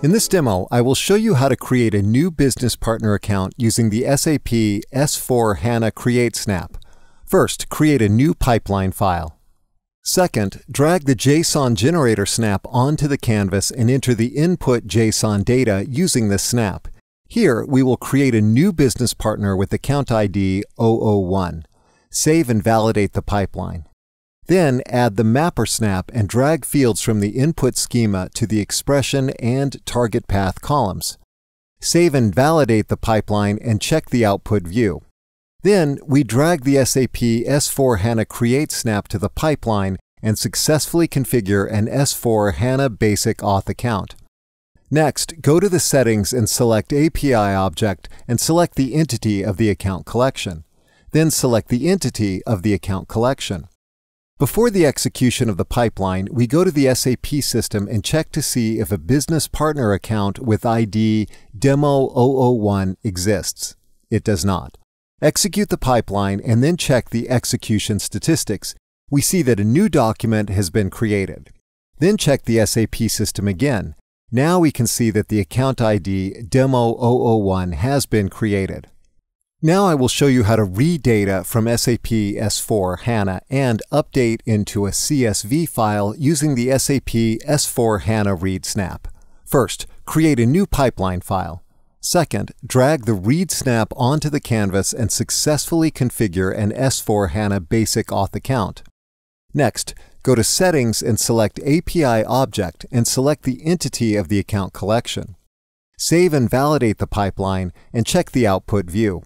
In this demo, I will show you how to create a new business partner account using the SAP S4 HANA Create Snap. First, create a new pipeline file. Second, drag the JSON generator snap onto the canvas and enter the input JSON data using this snap. Here, we will create a new business partner with account ID 001. Save and validate the pipeline. Then add the mapper snap and drag fields from the input schema to the expression and target path columns. Save and validate the pipeline and check the output view. Then we drag the SAP S4 HANA Create snap to the pipeline and successfully configure an S4 HANA Basic Auth account. Next, go to the settings and select API object and select the entity of the account collection. Then select the entity of the account collection. Before the execution of the pipeline, we go to the SAP system and check to see if a business partner account with ID demo 001 exists. It does not. Execute the pipeline and then check the execution statistics. We see that a new document has been created. Then check the SAP system again. Now we can see that the account ID demo 001 has been created. Now I will show you how to read data from SAP S4 HANA and update into a CSV file using the SAP S4 HANA Read Snap. First, create a new pipeline file. Second, drag the Read Snap onto the canvas and successfully configure an S4 HANA Basic Auth account. Next, go to Settings and select API Object and select the entity of the account collection. Save and validate the pipeline and check the output view.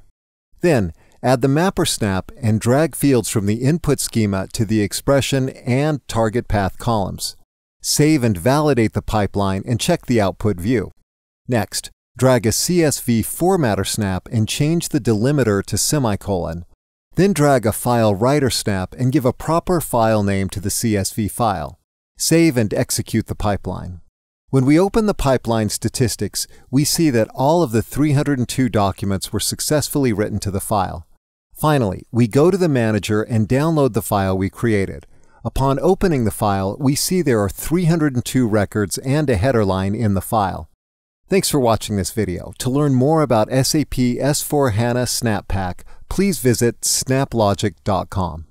Then, add the mapper snap and drag fields from the input schema to the expression and target path columns. Save and validate the pipeline and check the output view. Next, drag a CSV formatter snap and change the delimiter to semicolon. Then drag a file writer snap and give a proper file name to the CSV file. Save and execute the pipeline. When we open the pipeline statistics, we see that all of the 302 documents were successfully written to the file. Finally, we go to the manager and download the file we created. Upon opening the file, we see there are 302 records and a header line in the file. Thanks for watching this video. To learn more about SAP S4HANA Snap Pack, please visit snaplogic.com.